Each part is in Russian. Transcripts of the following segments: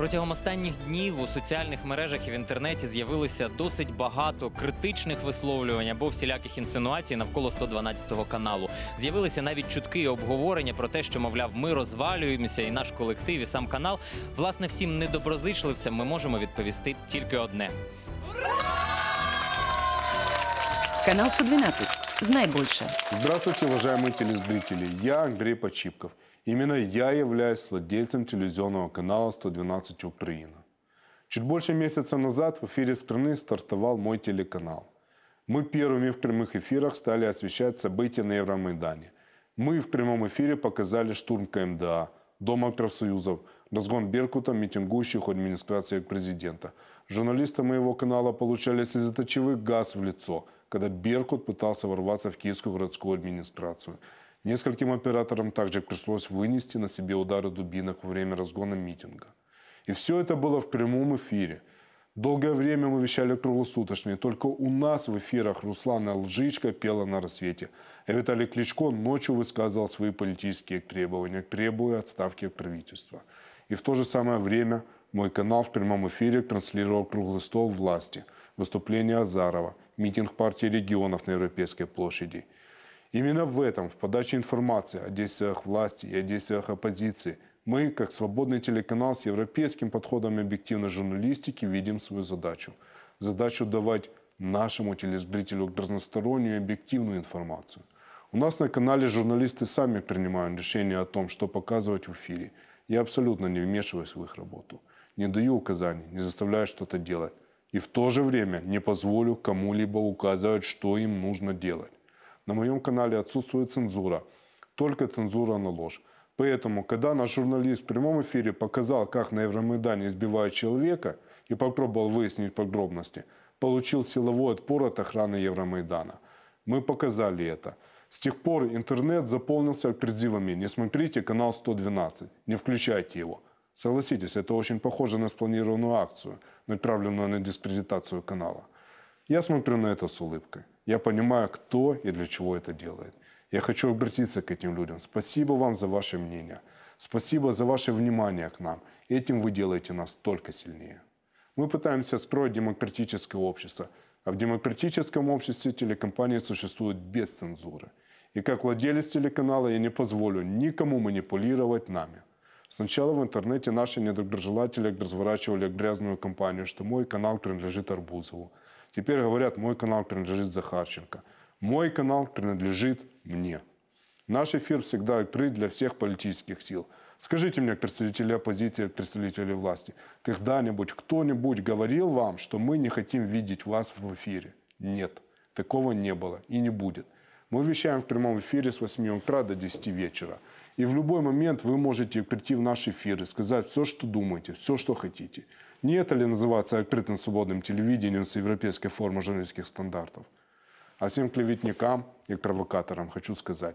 Протягом останніх днів у соціальних мережах і в інтернеті з'явилося досить багато критичних висловлювань або всіляких інсинуацій навколо 112-го каналу. З'явилися навіть чутки і обговорення про те, що мовляв, ми розвалюємося, і наш колектив, і сам канал. Власне, всім недоброзичливцям ми можемо відповісти тільки одне. Ура! Канал 112. Знай больше. Здравствуйте, уважаемые телезрители. Я Андрей Почипков. Именно я являюсь владельцем телевизионного канала 112 Украина. Чуть больше месяца назад в эфире страны стартовал мой телеканал. Мы первыми в прямых эфирах стали освещать события на Евромайдане. Мы в прямом эфире показали штурм КМДА, Дома профсоюзов, разгон Беркута, митингующих у администрации президента. Журналисты моего канала получали сизоточевый газ в лицо – когда «Беркут» пытался ворваться в киевскую городскую администрацию. Нескольким операторам также пришлось вынести на себе удары дубинок во время разгона митинга. И все это было в прямом эфире. Долгое время мы вещали круглосуточно, и только у нас в эфирах Руслана Лжичка пела на рассвете, а Виталий Кличко ночью высказывал свои политические требования, требуя отставки правительства. И в то же самое время мой канал в прямом эфире транслировал круглый стол власти – выступление Азарова, митинг партии регионов на Европейской площади. Именно в этом, в подаче информации о действиях власти и о действиях оппозиции, мы, как свободный телеканал с европейским подходом объективной журналистики, видим свою задачу. Задачу давать нашему телезрителю разностороннюю объективную информацию. У нас на канале журналисты сами принимают решение о том, что показывать в эфире. Я абсолютно не вмешиваюсь в их работу. Не даю указаний, не заставляю что-то делать. И в то же время не позволю кому-либо указывать, что им нужно делать. На моем канале отсутствует цензура, только цензура на ложь. Поэтому, когда наш журналист в прямом эфире показал, как на Евромайдане избивают человека, и попробовал выяснить подробности, получил силовой отпор от охраны Евромайдана. Мы показали это. С тех пор интернет заполнился призывами «Не смотрите канал 112, не включайте его». Согласитесь, это очень похоже на спланированную акцию, направленную на дискредитацию канала. Я смотрю на это с улыбкой. Я понимаю, кто и для чего это делает. Я хочу обратиться к этим людям. Спасибо вам за ваше мнение. Спасибо за ваше внимание к нам. Этим вы делаете нас только сильнее. Мы пытаемся строить демократическое общество, а в демократическом обществе телекомпании существуют без цензуры. И как владелец телеканала я не позволю никому манипулировать нами. Сначала в интернете наши недоброжелатели разворачивали грязную кампанию, что мой канал принадлежит Арбузову. Теперь говорят, мой канал принадлежит Захарченко. Мой канал принадлежит мне. Наш эфир всегда открыт для всех политических сил. Скажите мне, представители оппозиции, представители власти, когда-нибудь кто-нибудь говорил вам, что мы не хотим видеть вас в эфире? Нет, такого не было и не будет. Мы вещаем в прямом эфире с 8 утра до 10 вечера. И в любой момент вы можете прийти в наш эфир и сказать все, что думаете, все, что хотите. Не это ли называется открытым свободным телевидением с европейской формой журналистских стандартов? А всем клеветникам и провокаторам хочу сказать,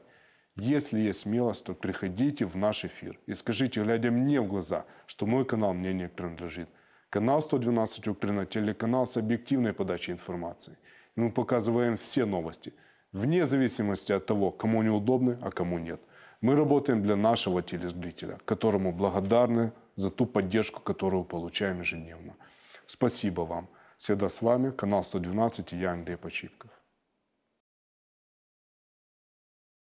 если есть смелость, то приходите в наш эфир и скажите, глядя мне в глаза, что мой канал мне не принадлежит. Канал 112 Украина – телеканал с объективной подачей информации. И мы показываем все новости – вне зависимости от того, кому они удобны, а кому нет. Мы работаем для нашего телезрителя, которому благодарны за ту поддержку, которую получаем ежедневно. Спасибо вам. Всегда с вами канал 112 и я Андрей Почипков.